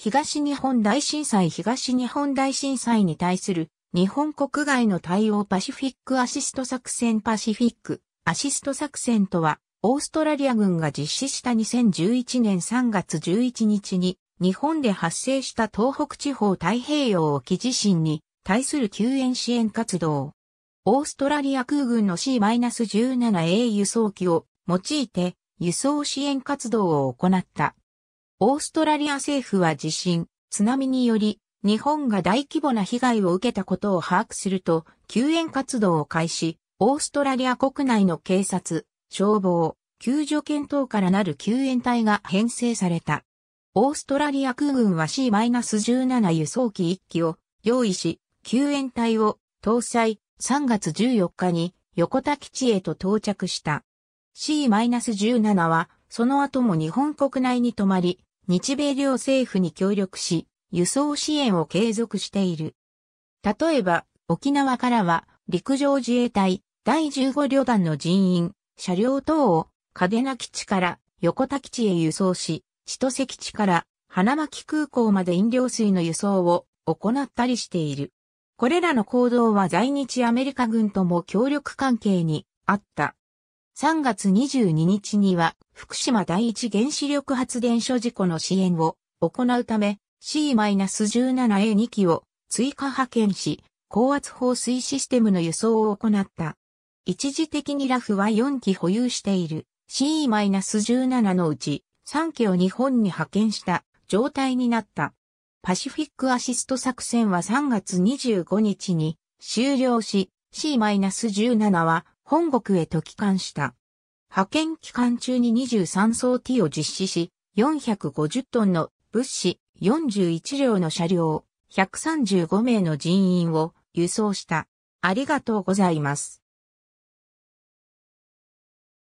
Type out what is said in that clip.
東日本大震災東日本大震災に対する日本国外の対応パシフィックアシスト作戦パシフィックアシスト作戦とはオーストラリア軍が実施した2011年3月11日に日本で発生した東北地方太平洋沖地震に対する救援支援活動。オーストラリア空軍の C-17A 輸送機を用いて輸送支援活動を行ったオーストラリア政府は地震、津波により、日本が大規模な被害を受けたことを把握すると、救援活動を開始、オーストラリア国内の警察、消防、救助犬等からなる救援隊が編成された。オーストラリア空軍は C-17 輸送機1機を用意し、救援隊を搭載3月14日に横田基地へと到着した。C-17 はその後も日本国内に泊まり、日米両政府に協力し、輸送支援を継続している。例えば、沖縄からは陸上自衛隊第15旅団の人員、車両等を嘉手納基地から横田基地へ輸送し、千歳基地から花巻空港まで飲料水の輸送を行ったりしている。これらの行動は在日アメリカ軍とも協力関係にあった。3月22日には福島第一原子力発電所事故の支援を行うため C-17A2 機を追加派遣し高圧放水システムの輸送を行った。一時的にラフは4機保有している C-17 のうち3機を日本に派遣した状態になった。パシフィックアシスト作戦は3月25日に終了し C-17 は本国へと帰還した。派遣期間中に23層 T を実施し、450トンの物資、41両の車両、135名の人員を輸送した。ありがとうございます。